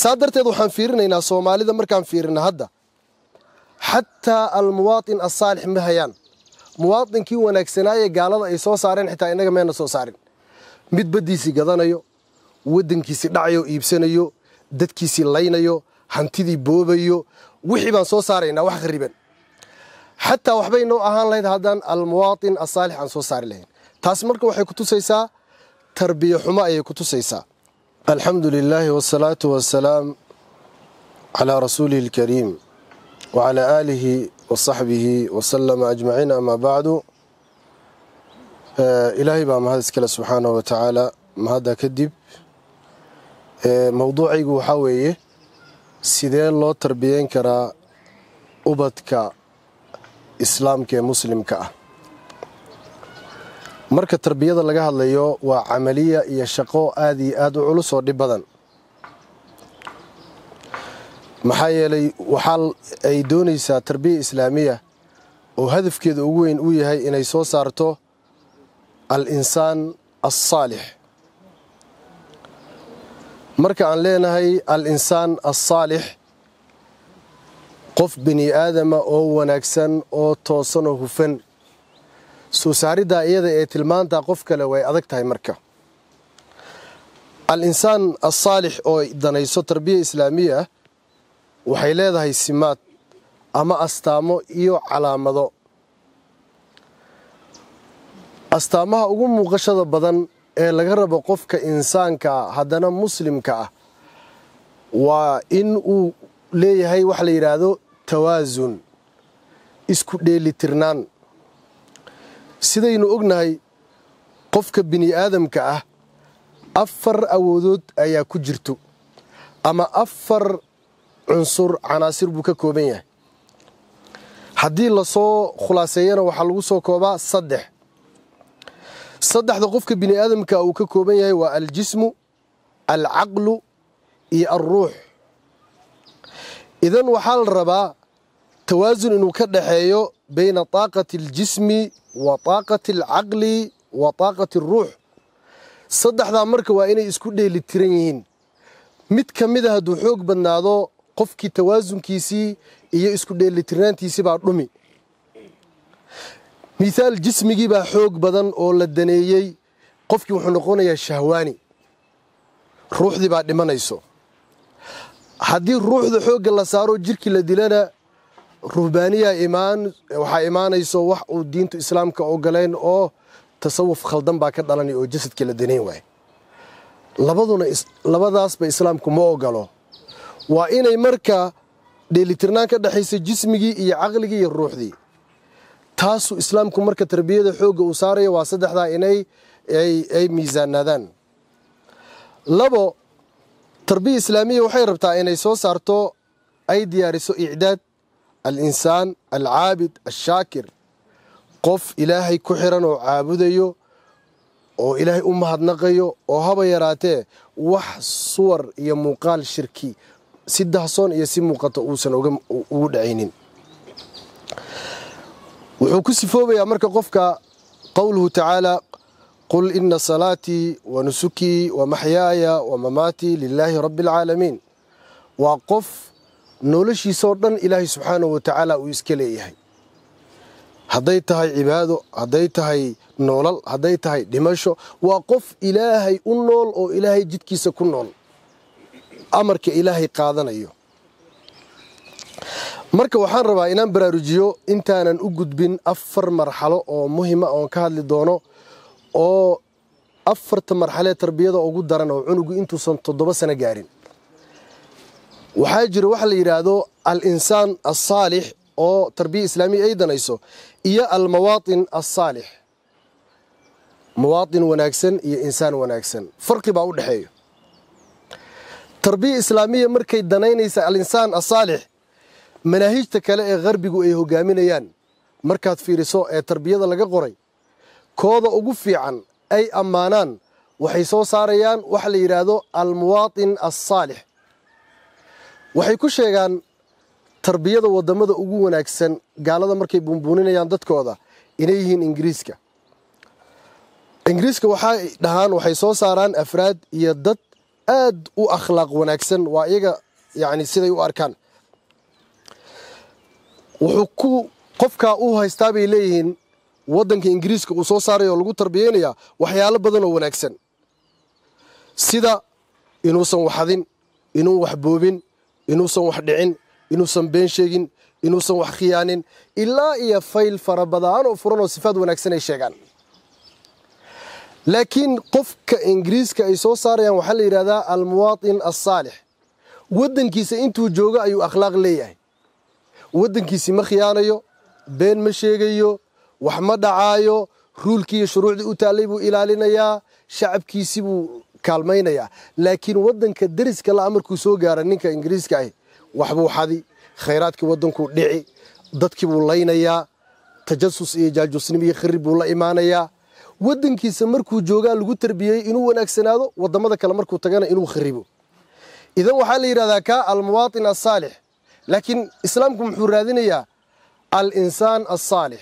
saa darteed waxaan fiirinaynaa soomaalida markaan fiirina hadda xataa almuwaatin asaalix ma hayaan muwaatinkii wanaagsanaayee gaalada ay soo saareen xitaa innaga meena soo saarin midbaddiisii gadanayo waddankiisii dhacayo iibsanayo dadkiisii laynayo hantidii boobayo wixii baan soo saaraynaa wax khariban xataa waxbay noo ahaan lahayd haddaan almuwaatin asaalix aan soo saari lahayn taas marka waxay ku tusaysaa tarbiya xumo ayay ku tusaysaa alxamdu lilaahi wsalaatu wasalaam calaa rasuulihi alkariim wacalaa aalihi wasaxbihi wasalama ajmaciin ama bacdu eh, ilaahay baa mahad iskale subxaanahu wa tacaala mahadda kadib eh, mowduucaygu waxaa weeye sidee loo tarbiyeyn karaa ubadka islaamka ee muslimka ah marka tarbiyada laga hadlayo waa camaliya iyo shaqo aad iyo aad u culus oo dhib badan maxaa yeelay waxaa ay doonaysaa tarbiya islaamiya oo hadafkeeda ugu weyn u yahay inay soo saarto alinsaan insaan alsaalix marka aan leenahay al insaan alsaalix qof bini aadama oo wanaagsan oo toosan oo hufan soo saariddaa iyada ee tilmaantaa qof kale way adag tahay marka al insaan asaalix oo danayso tarbiya islaamiya waxay leedahay simaad ama astaamo iyo calaamado astaamaha ugu muuqashada badan ee laga rabo qofka insaanka ah, haddana muslimka ah waa in uu leeyahay waxa la yidhaahdo tawaasun isku dheelitirnaan sidaynu ognahay qofka bini'aadamka ah afar awoodood ayaa ku jirto ama afar cunsur canaasir buu ka kooban yahay haddii lasoo khulaaseeyana waxaa lagu soo koobaa saddex saddexda qofka bini'aadamka ah uu ka kooban yahay waa aljismu alcaqlu iyo alruux idan waxaa la rabaa tawaasun inuu ka dhaxeeyo بين طاقة الجسم وطاقة العقل وطاaqat الruux saddexdaa marka waa inay isku dheeli tiran yihiin mid ka mida hadduu xoog badnaado qofkii tawaasunkiisii iyo isku dheelitirnaantiisii baa dhumi mihaal jismigii baa xoog badan oo la daneeyey qofkii wuxuu noqonayaa shahwaani ruuxdii baa dhimanayso haddii ruuxda xoogga la saaro jirkii la dilana ruhbaaniya imaan waxaa imaanayso wax uu diintu islaamka ogoleyn oo tasawuf khaldan baa ka dhalanaya oo jasadkii la danayn waayo labaduna labadaasba islaamku ma ogolo waa inay marka dheelitirnaan ka dhexaysa jismigii iyo caqligii iyo ruuxdii taasu islaamku marka tarbiyada xoogga uu saaraya waa saddexdaa inay ay miisaanaadaan labo tarbiya islaamiya waxay rabtaa inay soo saarto ay diyaariso icdaad alinsaan alcaabid ashaakir qof ilaahay ku xiran oo caabudayo oo ilaahay u mahadnaqayo oo haba yaraatee wax suwar iyo muuqaal shirki si dahsoon iyo si muuqato uusan ugu dhacaynin wuxuu ku sifoobayaa marka qofka qowluhu tacaalaa qul ina salaatii wa nusukii wa maxyaaya wa mamaatii lilaahi rabbi alcaalamiin waa qof noloshiisoo dhan ilaahay subxaanahu watacaala uu iska leeyahay hadday tahay cibaado hadday tahay noolal hadday tahay dhimasho waa qof ilaahay u nool oo ilaahay jidkiisa ku nool amarka ilaahay qaadanayo marka waxaan rabaa inaan baraarujiyo intaanan u gudbin afar marxalo oo muhima ah oon ka hadli doono oo afarta marxalee tarbiyada ugu daran oo cunugu intuusan toddoba sano gaarin waxaa jira waxa la yidhaahdo alinsaan asaalix oo tarbiya islaamiya ay danayso iyo almawaatin alsaalix mawaatin wanaagsan iyo insaan wanaagsan farqi baa u dhexeeyo tarbiya islaamiya markay danaynaysa alinsaan asaalix manaahijta kale ee qarbigu ay hogaaminayaan markaad fiiriso ee tarbiyada laga qoray kooda ugu fiican ay ammaanaan waxay soo saarayaan waxa la yidhaahdo almuwaatin alsaalix waxay ku sheegaan tarbiyada waddamada ugu wanaagsan gaalada markay buunbuuninayaan dadkooda inay yihiin ingiriiska ingiriiska waxay dhahaan waxay soo saaraan afraad iyo dad aad u akhlaaq wanaagsan waa iyaga yani siday u arkaan wuxuu ku qofkaa u haystaa bay leeyihiin waddanka ingiriiska uu soo saaray oo lagu tarbiyaynaya waxyaalo badan oo wanaagsan sida inuusan waxadin inuun waxboobin inuusan wax dhicin inuusan been sheegin inuusan wax khiyaanin ilaa iyo fayl fara farabadaan oo furan oo sifaad wanaagsan ay sheegaan laakiin qofka ingiriiska ay soo saarayaan waxaa la yidhahdaa almuwaatin assaalix waddankiisa intuu joogo ayuu akhlaaq leeyahay waddankiisii ma khiyaanayo been ma sheegayo wax ma dhacaayo ruulkii iyo shuruucdii u taallay buu ilaalinayaa shacabkiisii buu kaalmaynaya laakiin wadanka dariska la'a markuu soo gaara ninka ingiriiska ahi waxbuu xadi khayraadkii waddankuu dhici dadkii buu laynayaa tajasus iyo jaajusnimo iyo khirib buu la imaanayaa waddankiisa markuu joogaa lagu tarbiyey inuu wanaagsanaado waddamada kale markuu tagana inuu kharibo idan waxaa la yidhahdaa kaa almubaatin assaalix laakiin islaamku muxuu raadinayaa al insaan assaalix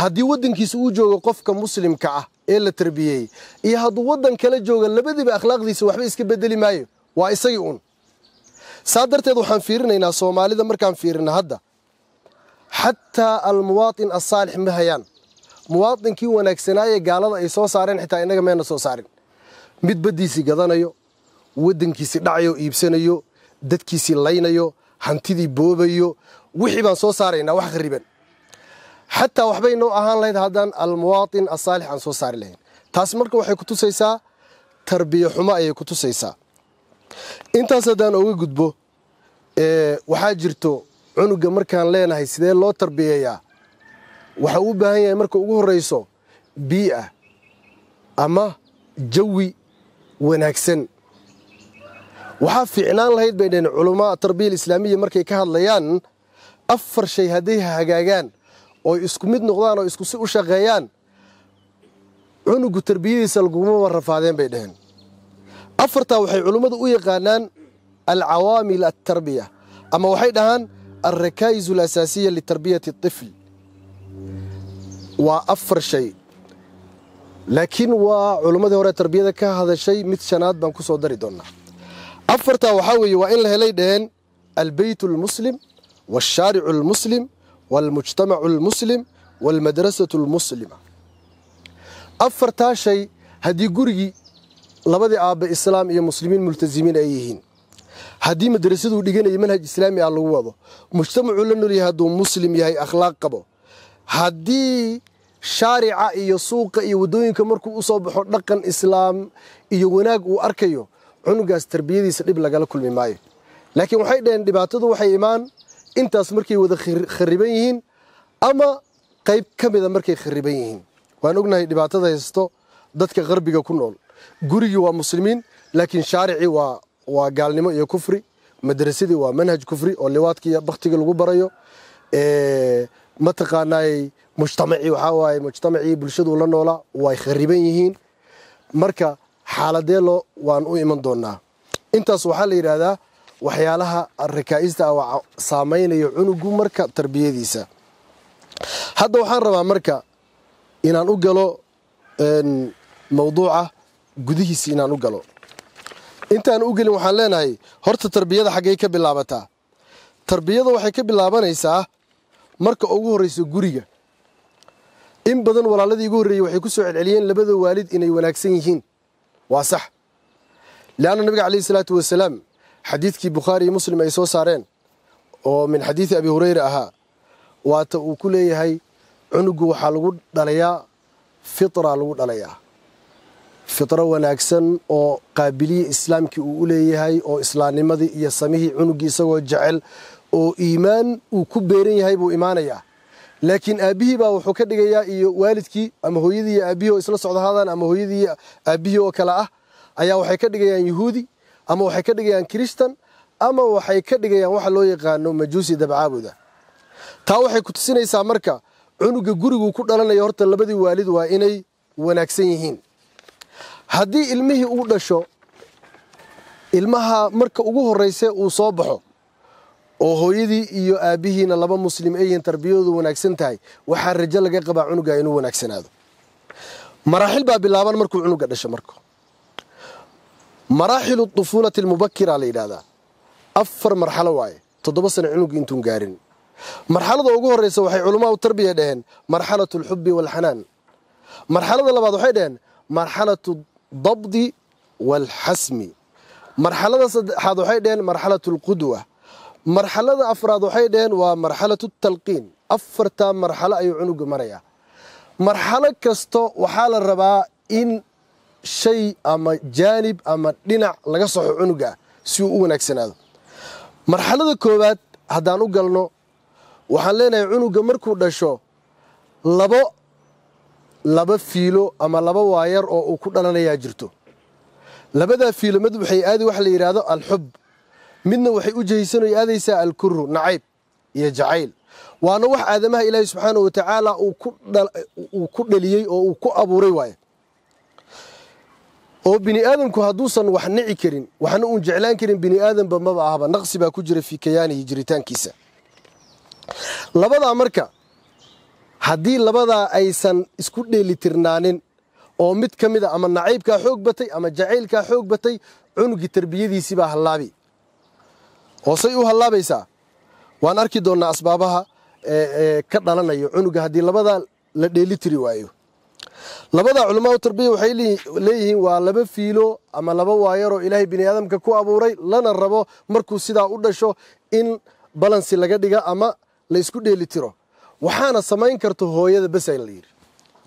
haddii waddankiisa uu joogo qofka muslimka ah ee la tarbiyeeyey iyo hadduu waddan kala jooga labadiiba akhlaaqdiisa waxba iska bedeli maayo waa isagii uun saa darteed waxaan fiirinaynaa soomaalida markaan fiirina hadda xataa almuwaatin asaalix ma hayaan muwaatinkii wanaagsanaaye gaalada ay soo saareen xitaa innaga meena soo saarin mid midbaddiisii gadanayo waddankiisii dhacayo iibsanayo dadkiisii laynayo hantidii boobayo wixii baan soo saaraynaa wax khariban xataa waxbay noo ahaan lahayd haddaan almuwaatin asaalix aan soo saari lahayn taas marka waxay ku tusaysaa tarbiya xumo ayay ku tusaysaa intaas haddaan oga gudbo waxaa jirto cunuga markaan leenahay sidee loo tarbiyeeyaa waxa uu u baahan yahay marka ugu horrayso bii'a ama jawi wanaagsan waxaa fiicnaan lahayd bay dhaheen culamaa tarbiya alislaamiya markay ka hadlayaan afar shay hadday hagaagaan oo isku mid noqdaan oo isku u shaqeeyaan cunugu tarbiyadiisa lagumaba rafaadeen bay dheheen afartaa waxay culummadu u yaqaanaan alcawaamil atarbiya ama waxay dhahaan alrakaa'isu alasaasiya litarbiyati ifl waa afar shay laakiin waa culimmadii hore tarbiyada ka hadashay mid shanaad baan ku soo dari doonnaa afartaa waxaa weeye waa in la helay dhaheen albeyt lmuslim waashaaricu almuslim waalmujtamacu almuslim waalmadrasatu almuslima afartaa shay haddii gurigii labadii aabbe islaam iyo muslimiin multasimiin ay yihiin haddii madrasaduu dhiganaya manhaj islaami ah lagu wado mujtamacuu la nolyahay hadduu muslim yahay akhlaaq qabo haddii shaarica iyo suuqa iyo waddooyinka markuu u soo baxo dhaqan islaam iyo wanaag uu arkayo cunugaas tarbiyadiisa dhib lagala kulmi maayo laakiin waxay dhaheen dhibaatadu waxay imaan intaas markay wada khariban yihiin ama qayb ka mida markay khariban yihiin waan ognahay dhibaatada haysto dadka qarbiga ku nool gurigii waa muslimiin laakiin shaaricii waa gaalnimo iyo kufri madrasadii waa manhaj kufri oo liwaadkiiiyo baktigii lagu barayo mataqaanaay mujtamacii waxaa waaye mujtamacii bulshaduu la noolaa way khariban yihiin marka xaaladeelo waan u iman doonaa intaas waxaa la yidhaahdaa waxyaalaha rakaa'ista ah saamaynayo cunugu marka tarbiyadiisa hadda waxaan rabaa marka inaan u galo mawduuca gudihiisa inaan u galo intaan u gelin waxaan leenahay horta tarbiyada xaggay ka bilaabataa tarbiyada waxay ka bilaabanaysaa marka ugu horrayso guriga in badan walaaladii ugu horreeyey waxay ku soo celceliyeen labada waalid inay wanaagsan yihiin waa sax leanna nabiga calayhi salaatu wasalaam xadiidkii bukhaari iyo muslim ay soo saareen oo min xadiidi abi hurayra ahaa waata uu ku leeyahay cunuggu waxaa lagu dhalayaa fitra lagu dhalayaa fitro wanaagsan oo qaabiliya islaamkii uu u leeyahay oo islaamnimadii iyo samihii cunuggii isagoo jecel oo iimaan uu ku beeran yahay buu imaanayaa laakiin aabbihii baa wuxuu ka dhigayaa iyo waalidkii ama hooyadii iyo aabbihii oo isla socdo haadaan ama hooyadii iyo aabbihii oo kale ah ayaa waxay ka dhigayaan yuhuudi ama waxay ka dhigayaan kristan ama waxay ka dhigayaan waxa loo yaqaano majuusi dabcaabuda taa waxay ku tusinaysaa marka cunuga guriguu ku dhalanaya horta labadii waalid waa inay wanaagsan yihiin haddii ilmihii uu dhasho ilmaha marka ugu horrayse uu soo baxo oo hooyadii iyo aabbihiina laba muslim ay yihiin wanaagsan tahay waxaa rajo laga qabaa cunuga inuu wanaagsanaado maraaxil baa bilaaban markuu cunuga dhasho marka maraaxilu dufuulati almubakiraa la yidhaahdaa afar marxalo waaye toddoba sano cunuga intuun gaarin marxalada ugu horraysa waxay culamaau tarbiya dhaheen marxalatu alxubbi waalxanaan marxalada labaad waxay dhaheen marxalatu dabdi waalxasmi marxalada saddexaad waxay dhaheen marxalatu alqudwa marxalada afraad waxay dhaheen waa marxalatu talqiin afartaa marxalo ayuu cunuga marayaa marxalo kasto waxaa la rabaa in shay ama jaanib ama dhinac laga saxo cunuga si uu u wanaagsanaado marxalada koowaad haddaan u galno waxaan leenahay cunuga markuu dhasho labo laba fiilo ama laba waayar oo uu ku dhalanayaa jirto labadaa fiilo mid waxay aadi waxa la yidhaahdo alxub midna waxay u jahaysanoo aadaysaa alkuru nacayb iyo jacayl waana wax aadamaha ilaahi subxaanahu wa tacaala uu ku dhaliyey oo uu ku abuuray waaye oo bini aadamku hadduusan wax nici karin waxna uun jeclaan karin bini'aadanba maba ahaba naqsi baa ku jira fii kayaanihi jiritaankiisa labadaa marka haddii labadaa aysan isku dheelitirnaanin oo mid ka mida ah ama nacaybkaa xoog batay ama jacaylkaa xoog batay cunugii tarbiyadiisiibaa hallaabi oo say u hallaabaysaa waan arki doonnaa asbaabaha ka dhalanayo cunugga haddii labadaa la dheeli tiri waayo labada u tarbiya waxay leeyihiin waa laba fiilo ama laba waayaroo ilaahay bini aadamka ku abuuray lana rabo markuu sidaa u dhasho in balansi laga dhiga ama la isku dheeli tiro waxaana samayn karto hooyada besa la yidhi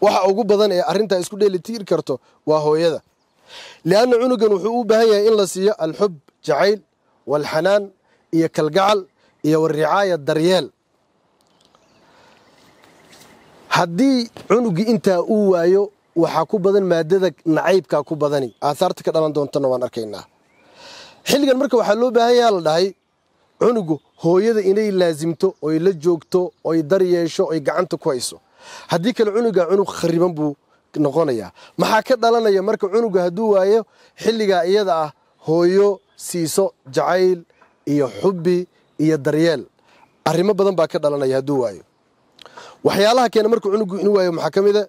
waxa ugu badan ee arrintaa isku dheeli tiri karto waa hooyada lianna cunugan wuxuu u baahan yahay in la siiyo alxub jacayl waalxanaan iyo kalgacal iyo waricaaya daryeel haddii cunugii intaa uu waayo waxaa ku badan maadada nacaybka ku badani aaaarta ka dhalan doontana waan arkaynaa xilligan marka waxaa loo baahan yaha la dhahay cunugu hooyada inay laasimto oy la joogto oy dar yeesho oy gacanta ku hayso haddii kale cunugaa cunug khariban buu noqonayaa maxaa ka dhalanaya marka cunuga hadduu waayo xilligaa iyada ah hooyo siiso jacayl iyo xubbi iyo daryeel arrimo badan baa ka dhalanaya hadduu waayo waxyaalaha keena markuu cunugu inu waayo maxaa ka a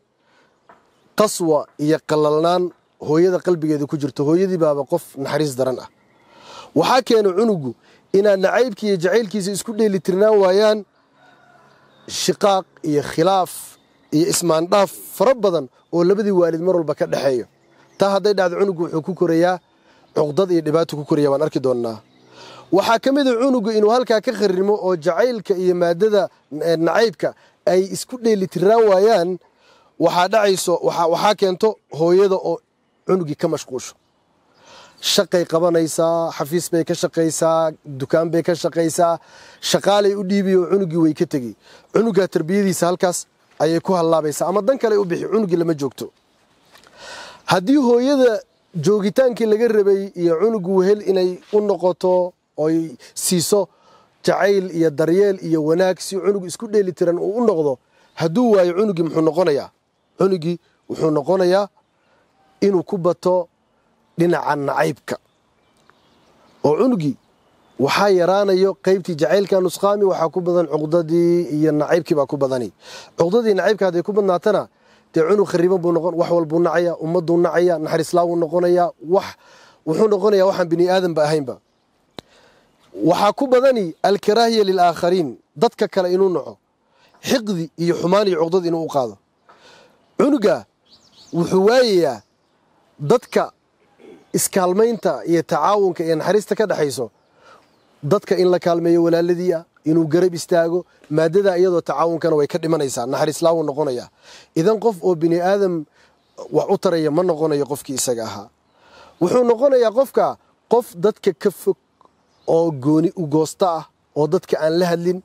qaswa iyo qallalnaan hooyada qalbigeeda ku jirto hooyadii baaba qof naxariis daran ah waxaa keena cunugu inaad nacaybkii iyo jacaylkiisa isku dheelitirnaan waayaan shiqaaq iyo khilaaf iyo ismaandhaaf fara badan oo labadii waalid mar walba ka dhexeeyo taa hadday dhacdo cunugu wuxuu ku korayaa cuqdad iyo dhibaato ku koraya waan arki doonnaa waxaa ka mida cunugu inuu halkaa ka kharimo oo jacaylka iyo maadada eh, nacaybka ay isku dheelitiraan waayaan waxaa dhacayso waxaa keento hooyada oo cunugii ka mashquusho shaqay qabanaysaa xafiis bay ka shaqaysaa dukaan bay ka shaqaysaa shaqaalay u dhiibay oo cunugii way ka tegey cunugaa tarbiyadiisa halkaas ayay ku hallaabaysaa ama dan kale u bixi cunugii lama joogto haddii hooyada joogitaankii laga rabay iyo cunugu wehel inay u noqoto oy siiso jacayl iyo daryeel iyo wanaag si cunug isku dheeli tiran uu u noqdo hadduu waayo cunugii muxuu noqonayaa cunugii wuxuu noqonayaa inuu ku bato dhinaca nacaybka oo cunugii waxaa yaraanayo qaybtii jacaylka nusqaami waxaa ku badan cuqdadii iyo nacaybkii baa ku badani cuqdadii nacaybka hadday ku badnaatana dee cunug khariban buu noqon wax walbuu nacaya ummadduu nacaya naxariislaawuu noqonayaa wax wuxuu noqonayaa waxaan bini aadanba ahaynba waxaa ku badani alkaraahiya lilaakhariin dadka kale inuu naco xiqdi iyo xumaaniyo cuqdad inuu u qaado cunuga wuxuu waayayaa dadka iskaalmaynta iyo tacaawunka iyo naxariista ka dhexayso dadka in la kaalmeeyo walaaladii ah inuu garab istaago maadadaa iyadoo tacaawunkana way ka dhimanaysaa naxariislaawuu noqonayaa idan qof oo bini aadam wax u taraya ma noqonayo qofkii isaga ahaa wuxuu noqonayaa qofka qof dadka ka fog oo gooni u goosta ah oo dadka aan la hadlin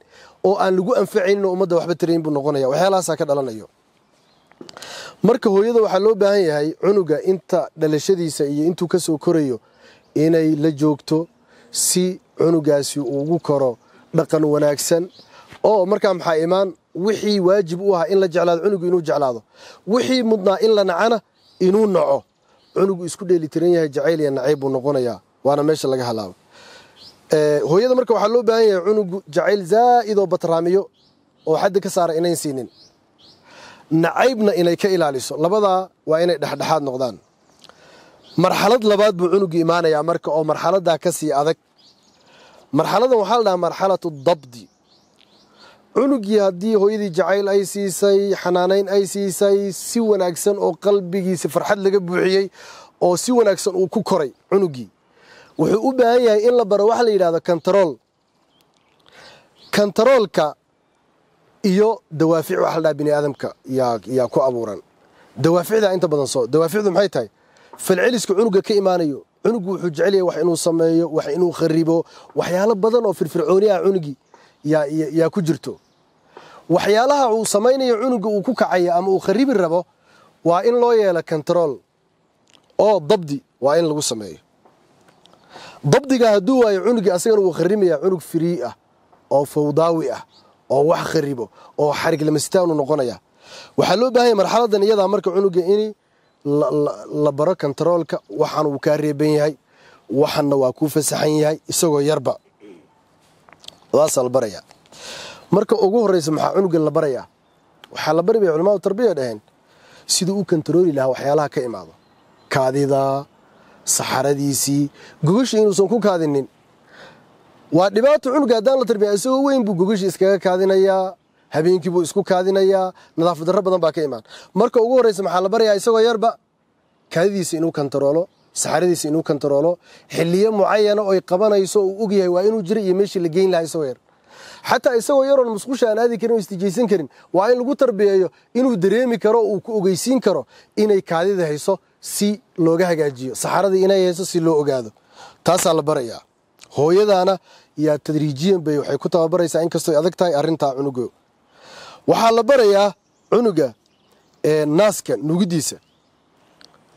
oo aan lagu anfacaynin oo ummadda waxba tarayn buu noqonaya waxyaalahaasaa ka dhalanayo marka hooyada waxaa loo baahan yahay cunuga inta dhalashadiisa iyo intuu ka soo korayo inay la joogto si cunugaasi uu ugu koro dhaqan wanaagsan oo markaa maxaa imaan wixii waajib u ahaa in la jeclaado cunugu inuu jeclaado wixii mudnaa in la nacana inuu naco cunugu isku dheeli tiran yahay jacayl iyo nacayb buu noqonayaa waana meesha laga halaabo Eh, hooyada marka waxaa loo baahan yahay cunugu jacayl zaa'idoo batraamiyo oo xaddi ka saara inayn siinin nacaybna inay ka ilaaliso labadaa waa inay dhexdhexaad noqdaan marxalad labaad buu cunugu imaanayaa marka oo marxaladaa ka sii adag marxaladan waxaa la marxalatu dabdi cunugii haddii hooyadii jacayl ay siisay xanaanayn ay siisay si wanaagsan oo qalbigiisa farxad laga buuxiyey oo si wanaagsan uu ku koray cunugii wuxuu u baahan yahay in la baro waxa la yidhahdo kontarool kontaroolka iyo dawaafic waxa la dhaha bini aadamka yaa ku abuuran dawaaficdaa inta badan soo dawaaficdu maxay tahay falceliska cunuga ka imaanayo cunugu wuxuu jecelyahay wax inuu sameeyo wax inuu kharibo waxyaalo badan oo firfircooni ah cunugii yaa ku jirto waxyaalaha uu samaynayo cunuga uu ku kacayo ama uu kharibi rabo waa in loo yeelo kontarool oo dabdi waa in lagu sameeyo dabdiga hadduu waayo cunugii asagana wuu kharimaya cunug firii ah oo fawdaawi ah oo wax kharibo oo xarig lamasitaanu noqonaya waxaa loo baahanya marxaladan iyadaa marka cunuga in la baro kontaroolka waxaan uu kaa reeban yahay waxanna waa kuu fasaxan yahay isagoo yarba barayaa marka ugu horreysa maxaa cunuga la barayaa waxaa la bari bay tarbiya dhaheen siduu u kontarooli lahaa waxyaalaha ka imaado kaadida saxaradiisii gogasha inuusan ku kaadinin waa dhibaato cunuga haddaan la tarbiya isagoo weyn buu gogasha iskaga kaadinayaa habeenkii buu isku kaadinayaa nadaafad darro badan baa ka imaan marka ugu horreysa maxaa la barayaa isagoo yarba kaadidiisa inuu kantaroolo saxaradiisa inuu kantaroolo xilliyo mucayana oy qabanayso uu ogyahay waa inuu jira iyo meeshii la geyn lahaa isagoo yar xataa isagoo yaroon musqusha aan aadi karin oo istijaysan karin waa in lagu tarbiyeeyo inuu dareemi karo uu ku ogeysiin karo inay kaadida hayso si looga hagaajiyo saxaradii inay hayso si loo ogaado taasaa la barayaa hooyadaana yaa tadriijiyan bay waxay ku tababaraysaa inkastoy adag tahay arrintaa cunugo waxaa la barayaa cunuga ee naaska nuugidiisa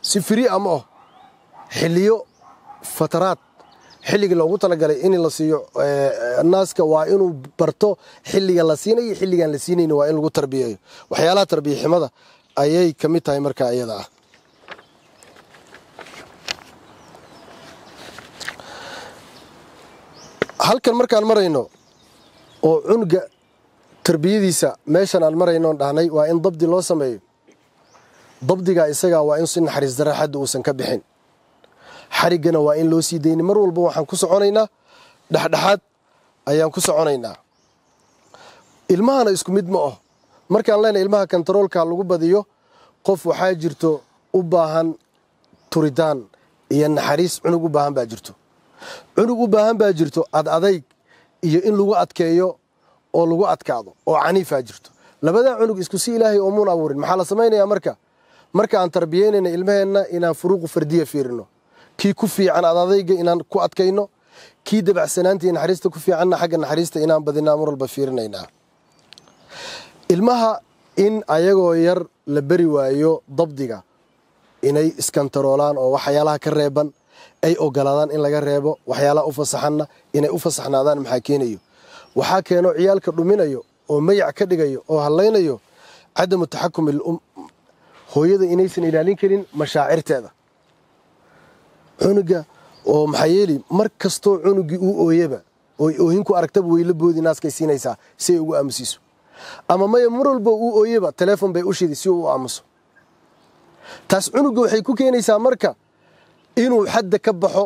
si firi ama oh xilliyo fataraad xilligii loogu talagalay in la siiyo eh, naaska waa inuu barto xilliga la siinayo xilligan la siinayn waa in lagu tarbiyeeyo waxyaalaha tarbiyaximada ayay ka mid tahay markaa iyada ah halkan markaan marayno oo cunuga tarbiyadiisa meeshan aan maraynoon dhahnay waa in dabdi loo sameeyo dabdigaa isagaa waa in si naxariis darra uusan ka bixin xariggana waa in loo sii dayna mar walba waxaan ku soconaynaa dhexdhexaad ayaan ku soconaynaa ilmahana isku mid ma ah markaan leenahay ilmaha kantaroolka lagu badiyo qof waxaa jirto u baahan turidaan iyo naxariis cunug u baahan baa jirto cunug u baahan baa jirto adadayg iyo in lagu adkeeyo oo lagu adkaado oo caniifaa jirto labadaa cunug isku si ilaahay oomuun abuurin maxaa la samaynayaa marka marka aan tarbiyeynayna ilmaheenna inaan furuuqu fardiya fiirino kii ku fiican adadayga inaan ku adkayno kii dabacsanaantii naxariista ku fiicanna xagga naxariista inaan badinaa mar walba fiirinaynaa ilmaha in ayagoo yar la beri waayo dabdiga inay iskantaroolaan oo waxyaalaha ka reeban ay ogolaadaan in laga reebo waxyaalaha u fasaxanna inay u fasaxnaadaan maxaa keenayo waxaa keeno ciyaalka dhuminayo oo mayac ka dhigayo oo hallaynayo cadamu taxakum ilum hooyada inaysan ilaalin karin mashaacirteeda cunuga oo maxaa yeeli mar kastoo cunugii uu ooyaba oo ooyinku aragtaba wayla boodii naaskay siinaysaa si ay ugu aamusiiso ama maya mar walbo uu ooyaba teleefon bay u shidi si uu u aamuso taas cunugga waxay ku keenaysaa marka inuu xadda ka baxo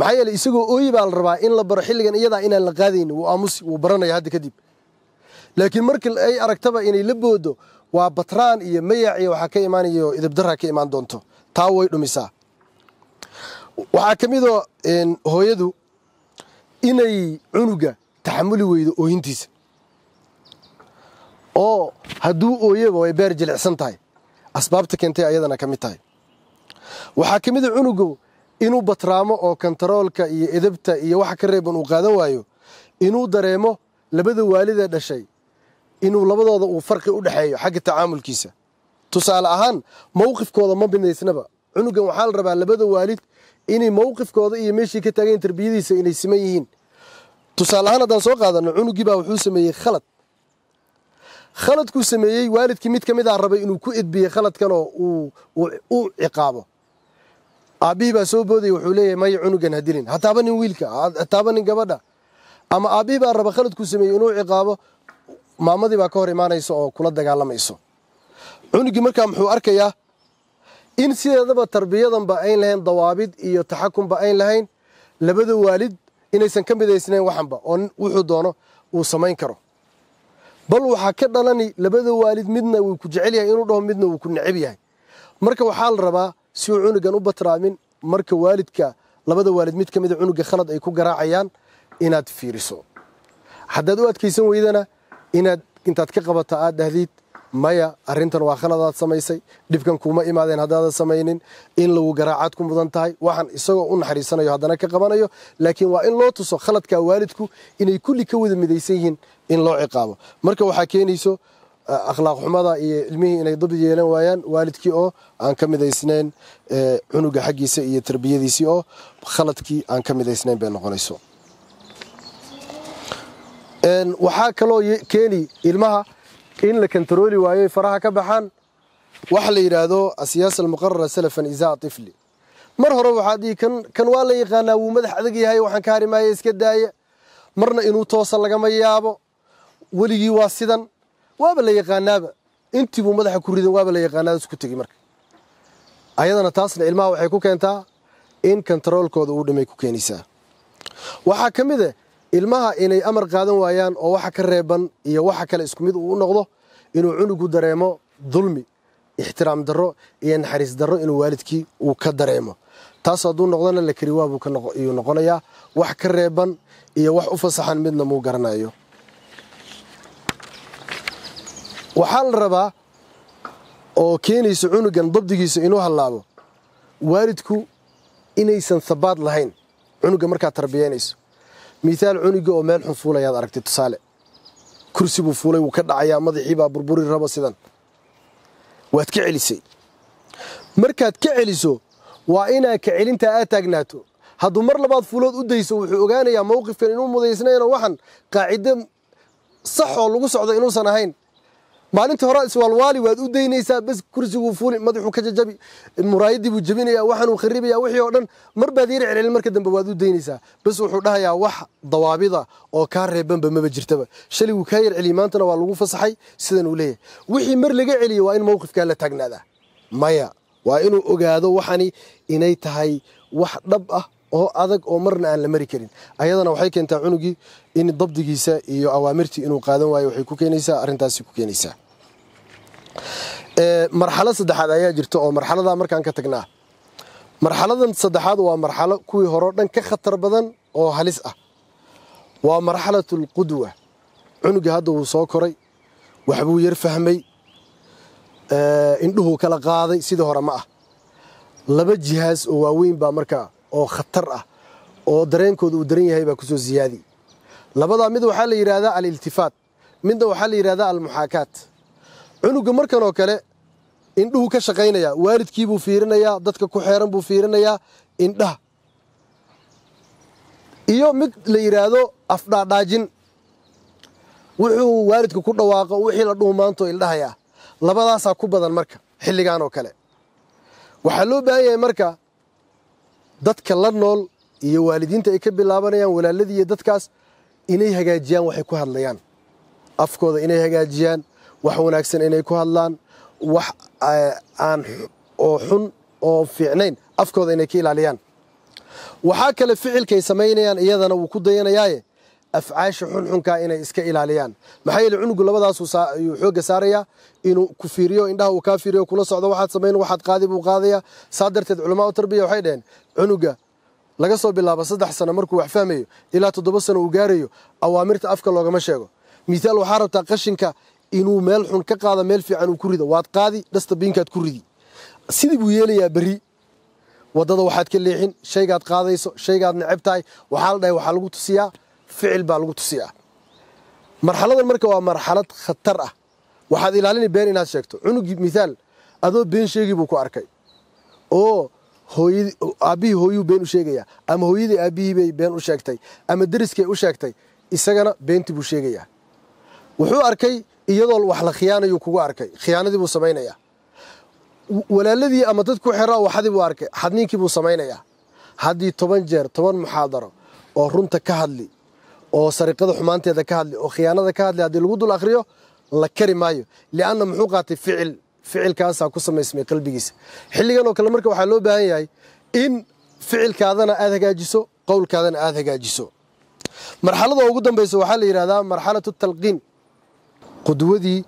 maxaa yeele isagoo ooyi baa la rabaa in la baro xilligan iyadaa inaan la qaadayni wuu aamusi wuu baranaya hadda kadib laakiin markii ay aragtaba inay la boodo waa batraan iyo mayac iyo waxaa ka imaanayo idabdaraa ka imaan doonto taa way dhumisaa waxaa ka midoo ah, hooyadu inay cunuga taxamuli weydo ooyintiisa oo hadduu ooyeba way beer jilicsan tahay asbaabta keentay ayadana ka mid tahay waxaa ka mida ah cunugu inuu batraamo oo kontaroolka iyo edabta iyo wax ka reeban uu qaadan waayo inuu dareemo labada waalidee dhashay inuu labadooda uu farqi u dhexeeyo xagga tacaamulkiisa tusaale ahaan mowqifkooda ma binaysnaba cunugan waxaa la rabaa labada waalid inay mowqifkooda iyo meeshii ka taageen tarbiyadiisa inay siman yihiin tusaale ahaan haddaan soo qaadanno cunugii baa wuxuu sameeyey khalad khaladkuu sameeyey waalidkii mid ka mid ah rabay inuu ku edbiye khaladkanoo u ciqaabo aabbihii soo boodaya wuxuu leeyahay maya cunugan ha dilin hataaba nin wiilka hataaba nin gabadha ama aabbihii raba khaladkuu sameeyey inuu ciqaabo maamadii baa ka hor imaanaysa oo kula dagaalamayso cunugii markaa muxuu arkayaa in sideedaba tarbiyadanba ayn lahayn dawaabid iyo taxakumba ayn lahayn labada waalid inaysan ka midaysnayn waxanba oo wuxuu doono uu samayn karo bal waxaa ka dhalani labada waalid midna wuu ku jecel yahay inuu dhaho midna wuu ku necab yahay marka waxaa la rabaa si uu cunugan u batraamin marka waalidka labada waalid mid ka mida cunuga khalad ay ku garaacayaan inaad fiiriso haddaad u adkaysan weydana inaad intaad ka qabata aad dhahdid maya arintan waa khaladaad samaysay dhibkan kuma imaadeen haddaadan samaynin in lagu garaacaad ku mudan tahay waxaan isagoo u naxariisanayo haddana ka qabanayo laakiin waa in loo tuso khaladka waalidku inay kulli ka wada midaysan yihiin in loo ciqaabo marka waxaa keenayso eh, akhlaaq xumada iyo ilmihii inay dab yeelan waayaan waalidkii oo aan ka midaysnayn eh, cunuga xaggiisa iyo tarbiyadiisii oo khaladkii aan ka midaysnayn bay noqonayso waxaa kaloo keeni ilmaha in la kantarooli waayoy faraha ka baxaan waxa la yidhaahdo asiyaasa almuqarara salafan izaa tifli mar hore waxaa dhihi kan kan waa la yaqaanaa wuu madax adag yahay waxaan ka harimaaye iska daaya marna inuu toosa lagama yaabo weligii waa sidan waaba la yaqaanaaba intii buu madaxa ku ridan waaba la yaqaanaaba isku tegey marka ayadana taasna ilmaha waxay ku keentaa in kontaroolkooda uu dhimay ku keenaysaa waxaa ka mid ah ilmaha inay amar qaadan waayaan oo waxa ka reeban iyo waxa kale isku mid uu u noqdo inuu cunugu dareemo dulmi ixtiraam darro iyo naxariis darro inuu waalidkii uu ka dareemo taas hadduu noqdana la keri waabuu iyuu noqonayaa wax ka reeban iyo wax u fasaxan midna muu garanayo waxaa la rabaa oo keenayso cunugan dabdigiisa inuu hallaabo waalidku inaysan sabaad lahayn cunugga markaad tarbiyeynayso miaal cunuga oo meel xun fuulayaad aragtay tusaale kursi buu fuulay wuu ka dhacayaa madaxiibaa burburi rabo sidan waad ka celisay markaad ka celiso waa inaa ka celintaa aad taagnaato hadduu mar labaad fuulood u dayso wuxuu ogaanayaa mowqifkan inuu mudaysnayno waxan qaacido sax oo lagu socdo inuusan ahayn maalinta hore iswaalwaali waad u daynaysaa bas kursiguu fuuli madaxuu ka jajabi muraayadii buu jebinaya waxaanuu kharibaya wixii oo dhan mar baad yar celcelin marka dambe waad u daynaysaa bas wuxuu dhahayaa wax dawaabida oo kaa reebanba maba jirtaba shaliguu kaa yar celiyey maantana waa lagu fasaxay sidan uu leeyahay wixii mar laga celiyey waa in mowqifkaa la taagnaadaa maya waa inuu ogaado waxani inay tahay wax dhab ah oo adag oo marna aan la mari karin ayadana waxay keentaa cunugii in dabdigiisa iyo awaamirtii inuu qaadan waayo waxay ku keenaysaa arrintaasi ku keenaysaa marxalad saddexaad ayaa jirta oo marxaladaa markaan ka tagnaa marxaladan saddexaad waa marxalo kuwii horeo dhan ka khatar badan oo halis ah waa marxalatulqudwa cunugii hadda wuu soo koray waxbuu yar fahmay indhuhuu kala qaaday sidii hore ma ah laba jihaas oo waaweyn baa markaa oo khatar ah oo dareenkooda uu daran yahay baa kusoo siyaadi labadaa mid waxaa la yidhaahdaa aliltifaat midna waxaa la yidhahdaa almuxaakaat cunugga markan oo kale indhuhu ka shaqaynayaa waalidkiibuu fiirinayaa dadka ku xeeran buu fiirinayaa indhaha iyo mid la yidhaahdo afdhaadhaajin wuxuu waalidka ku dhawaaqo wixii la dhuhu maanto ildhahaya labadaasaa ku badan marka xilligan oo kale waxaa loo baahan yahay marka dadka la nool iyo waalidiinta ay ka bilaabanayaan walaaladii iyo dadkaas inay hagaajiyaan waxay ku hadlayaan afkooda inay hagaajiyaan wax wanaagsan inay ku hadlaan wax eh, aan oo xun oo fiicnayn afkooda inay ka ilaaliyaan waxaa kale ficilkaay samaynayaan iyadana wuu ku dayanayaaye afcaasha xunxunka inay iska ilaaliyaan maxaa yeele cunugu labadaasuu xooga saarayaa inuu ku fiiriyo indhaha uu kaa fiiriyo kula socdo waxaad samayn waxaad qaadi buu qaadaya saa darteed culamaa tarbiya waxay dhaheen cunuga laga soo bilaabo saddex sano markuu wax fahmayo ilaa toddoba sano uu gaarayo awaamirta afka loogama sheego miisaal waxaa rabtaa qashinka inuu meel xun ka qaado meel fiican uu ku rido waad qaadi dhastabiinkaad ku ridi sidii buu yeelayaa berri waddada waxaad ka leexin shaygaad qaadayso shaygaad neceb waxaa la dhahay waxaa lagu tusiyaa ficil baa lagu tusiyaa marxaladan marka waa marxalad khatar ah waxaad ilaalini been inaad sheegto cunugii miaal adoo been sheegii buu ku arkay oo aabbihii hooyuu been u sheegayaa ama hooyadii aabbihii bay been u sheegtay ama deriskay u sheegtay isagana beentii buu sheegayaa wuxuu arkay iyadoo wax la khiyaanayuu kugu arkay khiyaanadii buu samaynayaa walaaladii ama dadku xeraa waxadii buu arkay xadniinkii buu samaynayaa haddii toban jeer toban muxaadaro oo runta ka hadli oo sariqada xumaanteeda ka hadli oo khiyaanada ka hadli haddii lagu dul akhriyo la kari maayo lianna muxuu qaatay ficil ficilkaasaa ku samaysmay qalbigiisa xilligan oo kale marka waxaa loo baahan yahay in ficilkaadana aad hagaajiso qowlkaadana aad hagaajiso marxalada ugu dambaysa waxaa la yidhahdaa marxalatu talqiin qudwadii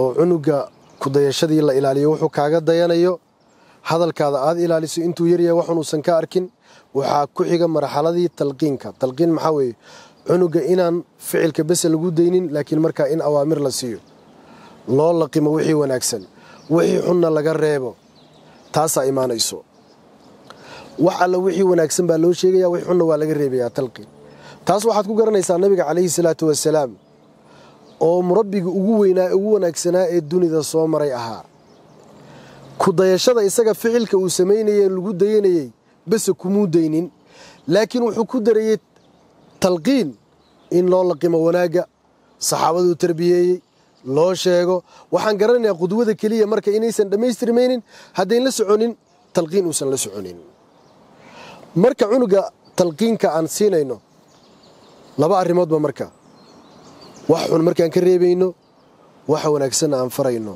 oo cunuga kudayashadii la ilaaliyo wuxuu kaaga dayanayo hadalkaada aad ilaaliso intuu yaryahay waxunuusan ka arkin waxaa ku xiga marxaladii talqiinka talqiin maxaa weeye cunuga inaan ficilka bese lagu daynin laakiin markaa in awaamir la siiyo loo laqimo wixii wanaagsan wixii xunna laga reebo taasaa imaanayso wax alle wixii wanaagsan baa loo sheegaya wixii xunna waa laga reebayaa talqiin taas waxaad ku garanaysaa nabiga calayhi salaatu wasalaam oo murabbiga ugu weynaa ugu wanaagsanaa ee dunida soo maray ahaa ku dayashada isaga ficilka uu samaynayey lagu dayanayey bese kumuu daynin laakiin wuxuu ku darayey talqiin in loo laqimo wanaagga saxaabaduu tarbiyeeyey loo sheego waxaan garanaynaa qudwada keliya marka inaysan dhammaystirmaynin haddayn la soconin talqiin uusan la soconin marka cunuga talqiinka aan siinayno laba arrimoodba marka wax xun markaan ka reebayno waxa wanaagsanna aan farayno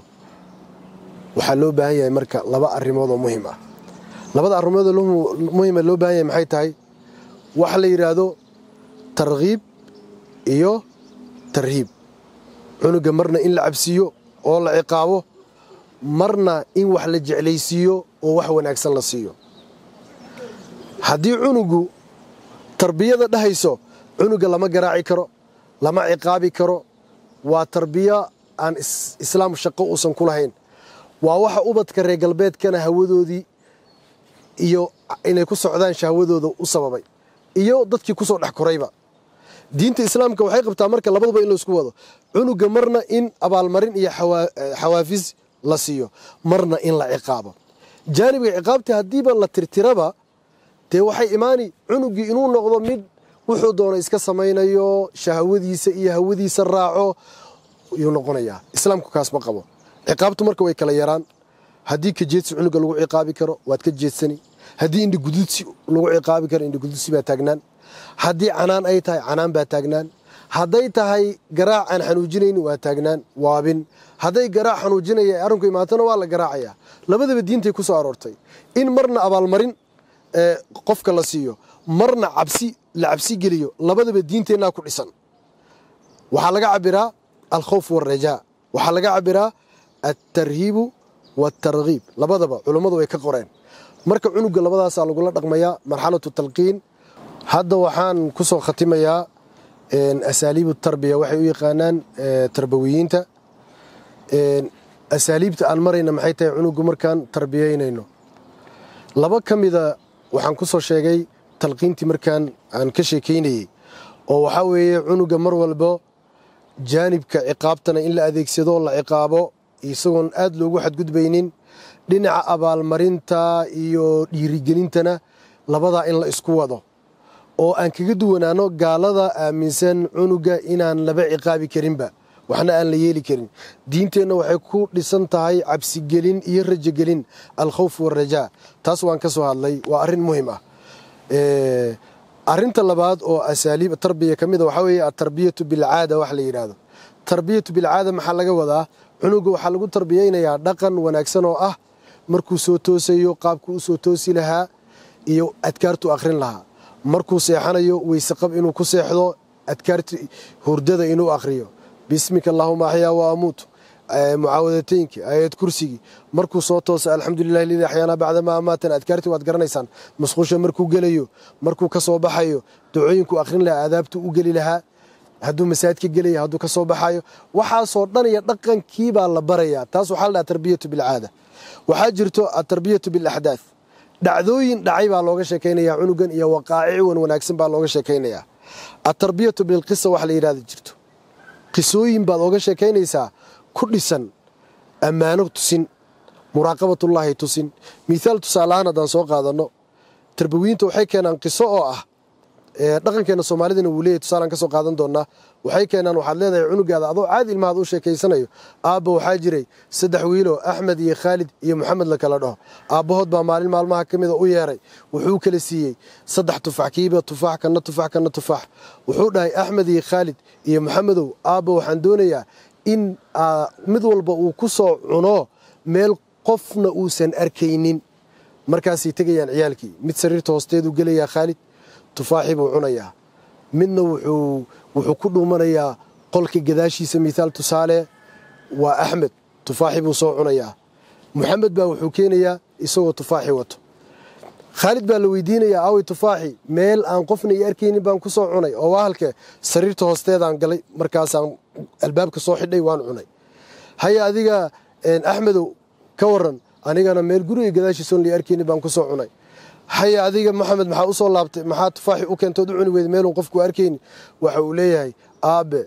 waxaa loo baahan yahay marka laba arrimood oo muhim ah labada arrimoodoo muhima ah loo baahan yahay maxay tahay wax la yidhaahdo tarkiib iyo tarhiib cunuga marna in la cabsiiyo oo la ciqaabo marna in wax la jeclaysiiyo oo wax wanaagsan la siiyo haddii cunugu tarbiyada dhahayso cunuga lama garaaci karo lama ciqaabi karo waa tarbiya aan islaam shaqo uusan ku lahayn waa waxa ubadka reer galbeedkana hawadoodii iyo inay ku socdaan shahwadooda u sababay iyo dadkii ku soo dhex korayba diinta islaamka waxay qabtaa marka labaduba in laisku wado cunuga marna in abaalmarin iyo xawaafis la siiyo marna in la ciqaabo jaanibka ciqaabtii haddiiba la tirtiraba dee waxay imaani cunugii inuu noqdo mid wuxuu doono iska samaynayo shahawadiisa iyo hawadiisa raaco yuu noqonayaa islaamku kaas ma qabo ciqaabtu marka way kala yaraan haddii kajeedsi cunuga lagu ciqaabi karo waad ka jeedsani haddii indhiguduudsi lagu ciqaabi karo indhiguduudsi baa taagnaan haddii canaan ay tahay canaan baa taagnaan hadday tahay garaac aan xanuujinaynin waa taagnaan waabin hadday garaac xanuujinaya ee arrinku imaatona waa la garaacayaa labadaba diintay ku soo aroortay in marna abaalmarin ee eh, qofka la siiyo marna cabsi la cabsi geliyo labadaba diinteennaa ku dhisan waxaa laga cabbiraa alkhawf waalrajaa waxaa laga cabbiraa altarhiibu waatarghiib labadaba culummadu way ka qoreen marka cunugga labadaasaa lagula dhaqmayaa marxalatu talqiin hadda waxaan ku soo khatimayaa asaaliibu tarbiya waxay u yaqaanaan tarbawiyiinta asaaliibta aan marayna maxay tahay cunuggu markaan tarbiyaynayno laba ka mida waxaan ku soo sheegay talqiintii markaan aan ka sheekaynayey oo waxaa weeye cunuga mar walbo jaanibka ciqaabtana in la adeegsadoo la ciqaabo isagoon aad loogu xadgudbaynin dhinaca abaalmarinta iyo dhiirigelintana labadaa in la isku wado oo aan kaga duwanaano gaalada aaminsan cunuga inaan laba ciqaabi karinba waxna aan la yeeli karin diinteenna waxay ku dhisan tahay cabsigelin iyo rajogelin alkhawf warajaa taas waan ka soo hadlay waa arrin muhim ah arinta labaad oo asaaliib tarbiya ka mida ah waxaa weeye atarbiyatu bilcaada wax la yidhaahdo tarbiyatu bilcaada maxaa laga wadaa cunuga waxaa lagu tarbiyaynayaa dhaqan wanaagsan oo ah markuu soo toosayo qaabkuu usoo toosi lahaa iyo adkaartu akrin lahaa markuu seexanayo weyseqab inuu ku seexdo adkaarti hurdada inuu akhriyo bismika allahuma axyaa wa amuutu mucaawadataynki aayad kursigii markuu soo toosa alxamdulilahi lidii axyaana bacdamaa amaatan adkaartii waad garanaysaan musquusha markuu gelayo markuu ka soo baxayo dacooyinku akhrin lahaa aadaabtu u geli lahaa hadduu masaajidka gelaya hadduu ka soo baxayo waxaasoo dhan iyo dhaqankiibaa la barayaa taas waxaa la dhaha tarbiyatu bilcaada waxaa jirto atarbiyatu bilaxdaad dhacdooyin dhacay baa looga sheekaynayaa cunugan iyo waqaa'ic wanaagsan baa looga sheekaynayaa atarbiyatu bilqisa wax la yidhahda jirto qisooyin baad ooga sheekaynaysaa ku dhisan ammaano tusin muraaqabatullaahi tusin miihaal tusaalahaan haddaan soo qaadanno tarbawiinta waxay keenaan qiso oo ah dhaqankeena soomaalidana wuu leeyahy ka soo qaadan doonaa waxay keenaan waxaad leedahay cunugaada adoo caadi ilmahaad u sheekaysanayo aabba waxaa jiray saddex wiiloo axmed iyo khaalid iyo moxamed lakala dhaho aabbahood baa maalin maalmaha ka mida u yeeray wuxuu kala siiyey saddex tufaax kiiba tufaax kana tufaax kana tufaax wuxuu dhahay axmed iyo khaalid iyo maxamedow aabba waxaan doonayaa in mid walba uu ku soo cuno meel qofna uusan arkaynin markaasay tegayaan ciyaalkii mid sariirta hoosteeduu gelayaa khaalid tufaaxii buu cunayaa midna wuxuu ku dhuumanayaa qolka gadaashiisa miaal tusaale waa axmed tufaaxii buu soo cunayaa muxamed baa wuxuu keenayaa isagoo tufaaxi wato khaalid baa la weydiinayaa aawey tufaaxi meel aan qofna io arkaynin baan ku soo cunay oo waa halkee sariirta hoosteedaan galay markaasaan albaabka soo xidhay waan cunay haya adiga axmedow ka waran anigana meel guriga gadaashiisoon lai arkaynin baan ku soo cunay haye adiga maxamed maxaa usoo laabtay maxaa tufaaxi u keentood u cuni weyda meelun qofku arkayni waxa uu leeyahay aabe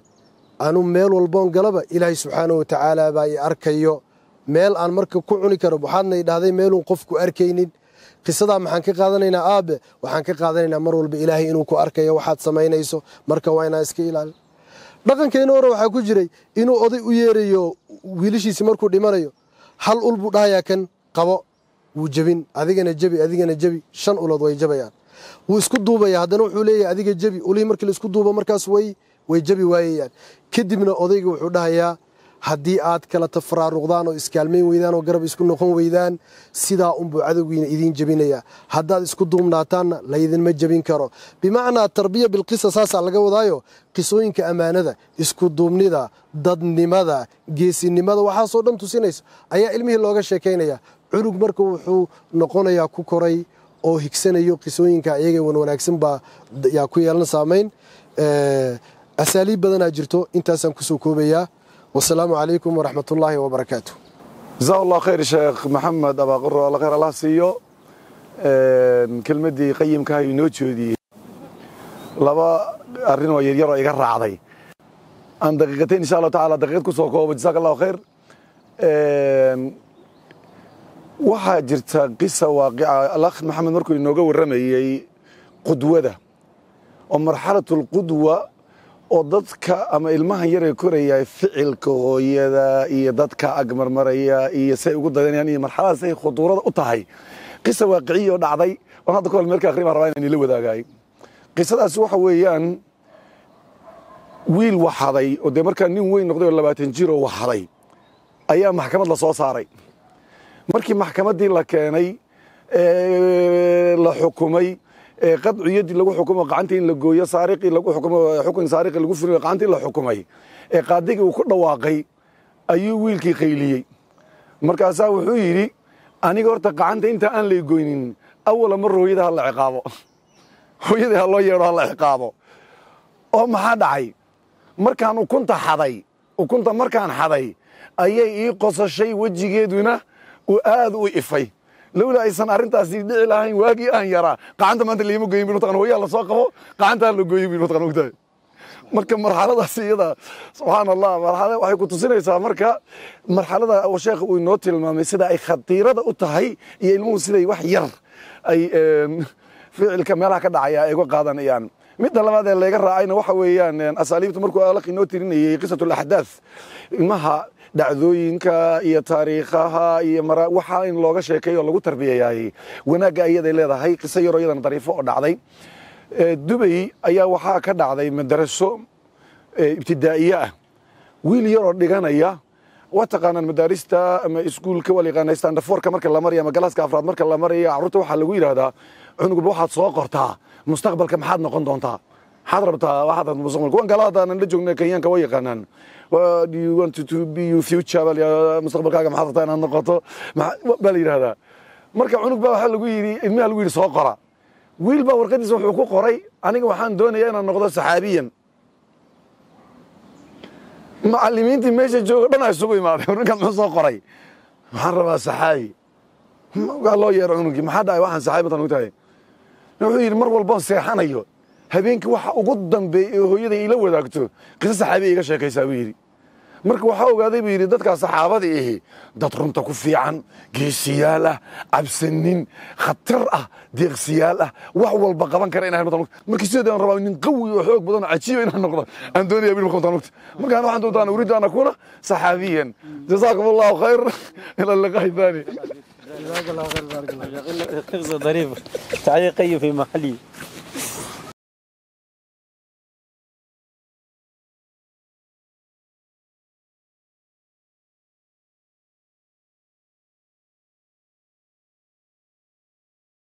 anu meel walboon galaba ilaahay subxaana wa tacaala baa i arkayo meel aan marka ku cuni karo waxaadna idhahday meelun qofku arkaynin qisadaa maxaan ka qaadanaynaa aabe waxaan ka qaadanaynaa mar walba ilaahay inuu ku arkayo waxaad samaynayso marka waa inaa iska ilaali dhaqankeenna hore waxaa ku jiray inuu oday u yeerayo wiilashiisi markuu dhimanayo hal ulbuu dhahayaa kan qabo wuu jebin adigana jebi adigana jebi shan ulood way jabayaan wuu isku duubaya haddana wuxuu leeyahay adiga jebi ulihii markii la isku duubo markaas way way jebi waayayaan kadibna odayga wuxuu dhahayaa haddii aad kala tafaraaruqdaan oo iskaalmeyn weydaan oo garab isku noqon weydaan sidaa unbuu cadowgiina idiin jebinaya haddaad isku duumnaataanna laydinma jabin karo bimacnaa tarbiya bilqisa saasaa laga wadaayo qisooyinka ammaanada isku duubnida dadnimada geesinimada waxaasoo dhan tusinaysa ayaa ilmihii looga sheekaynaya cunug marka wuxuu noqonayaa ku koray oo higsanayo qisooyinka iyaga wanwanaagsan baa yaa ku yeelan saamayn asaaliib badanaa jirto intaasaan kusoo koobayaa wasalaamu calaykum waraxmatullaahi wabarakaatu jazaa allah khayr sheekh maxamed abaaqaro alla khayr allah siiyo kelmaddii qayimkaha inoo jeediyey laba arrin oo yaryaroo iga raacday aan daqiiqatayn insha allahu tacala daqiiqad ku soo koobo jasaak allahu khayr waxaa jirta qisa waaqica alakh maxamed markuu inooga warramayey qudwada oo marxalat oo dadka ama ilmahan yaree koraya ficilka hooyada iyo dadka agmarmaraya iyo say ugu dayanayaan iyo marxaladaas ay khuduurada u tahay qisa waaqiciya oo dhacday oon hadda kahol meerka akhrimaa rabaa inaan ila wadaagaay qisadaas waxa weeyaan wiil waxaday oo dee markaa nin weyn noqday oo labaatan jiroo waxaday ayaa maxkamad la soo saaray markii maxkamaddii la keenay ee la xukumay qadciyadii lagu xukumo gacantii in la gooyo saariqii lagu xukumo xukun saariqii lagu furiyo gacantii la xukumay ee qaadigii uu ku dhawaaqay ayuu wiilkii qayliyey markaasaa wuxuu yidhi aniga horta gacanta intaa aan lay goynin awala mar hooyada ha la ciqaabo hooyadii ha loo yeedho ha la ciqaabo oo maxaa dhacay markaan ukunta xaday ukunta markaan xaday ayay ii qosashay wejigeeduna uu aad u ifay lowla aysan arrintaasi dhici lahayn waagii aan yaraa qacanta maanta liima goyin bi mataqan hoyaa lasoo qabo qacantaa la gooyin bi mataqan ogtahay marka marxaladaas iyada subxaan allah marxalada waxay ku tusinaysaa marka marxalada sheekha uu inoo tilmaamay sida ay khadiirada u tahay iyo ilmuhu siday wax yar ay ficilka meelaha ka dhacaya ay uga qaadanayaan midda labaad ee layga raacayna waxa weeyaan asaaliibtu markuu alaq inoo tirinayey qisatu alaxdaaf ilmaha dhacdooyinka iyo taariikhaha iyo waxaa in looga sheekeeyo oo lagu tarbiyayaayey wanaagga ayaday leedahay qiso yaro iyadana dariifo oo dhacday dubay ayaa waxaa ka dhacday madaraso ibtidaa'iye ah wiil yaroo dhiganaya waa taqaanaan madaarista ama iskuulka waa la yaqaanaa marka la marayo ama galaaska afraad marka la marayo carruurta waxaa lagu yidhaahdaa cunugba waxaad soo qortaa mustaqbalka maxaad noqon doontaa maxaad rabtaa waxaad musan kuwan kale haddaanan la joogna kenyaanka way yaqaanaan do you want to be your future baa layihahdaa mustaqbalkaaga maxaad rabtaa inaad noqoto baa la yidhahdaa marka cunug baa waxaa lagu yidhi ilmaha lagu yidhi soo qora wiil baa warqadiisa wuxuu ku qoray aniga waxaan doonayaa inaan noqdo saxaabiyan macalimiintii meesha joogo dhanaa isugu imaadeen ninkan muxuu soo qoray waxaan rabaa saxaabi waa loo yeero cunugii maxaa dhacay waxaan saxaabi tan u tahay wuxuu yidhi mar walboon seexanayo habeenkii waxa ugu dambeeyey ee hooyada ila wadaagto qiso saxaabiya iga sheekaysaa buu yidhi marka waxaa ogaaday buu yidhi dadkaa saxaabadii ihi dad runta ku fiican geesiyaal ah cabsanin khatar ah deeqsiyaal ah wax walba qaban kara inaan noqdo markii sidoo rabaa nin qawi oo xoog badan oo cajiiba ah inaan noqdo aan doonaya bil markaan noqdo markaan waxaan doontaa uriid aan saxaabiyan jazaakum allahu khayr ila liqaa thani